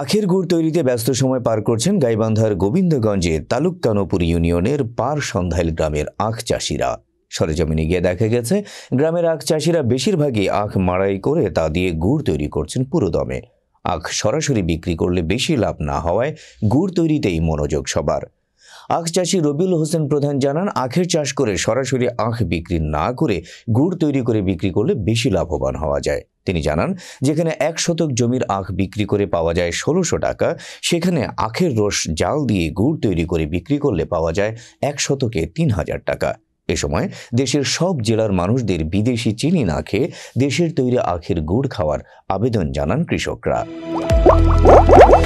আখের গুড় তৈরিতে ব্যস্ত সময় পার করছেন গাইবান্ধার গোবিন্দগঞ্জে তালুকানোপুর ইউনিয়নের পার সন্ধ্যাইল গ্রামের আখ চাষিরা সরেজমিনে গিয়ে দেখা গেছে গ্রামের আখ চাষিরা বেশিরভাগই আখ মাড়াই করে তা দিয়ে গুড় তৈরি করছেন পুরোদমে আখ সরাসরি বিক্রি করলে বেশি লাভ না হওয়ায় গুড় তৈরিতেই মনোযোগ সবার আখ চাষি রবিউল হোসেন প্রধান জানান আখের চাষ করে সরাসরি আখ বিক্রি না করে গুড় তৈরি করে বিক্রি করলে বেশি লাভবান হওয়া যায় তিনি জানান যেখানে এক শতক জমির আখ বিক্রি করে পাওয়া যায় ষোলোশো টাকা সেখানে আখের রস জাল দিয়ে গুড় তৈরি করে বিক্রি করলে পাওয়া যায় এক শতকে তিন হাজার টাকা এ সময় দেশের সব জেলার মানুষদের বিদেশি চিনি না খেয়ে দেশের তৈরি আখের গুড় খাওয়ার আবেদন জানান কৃষকরা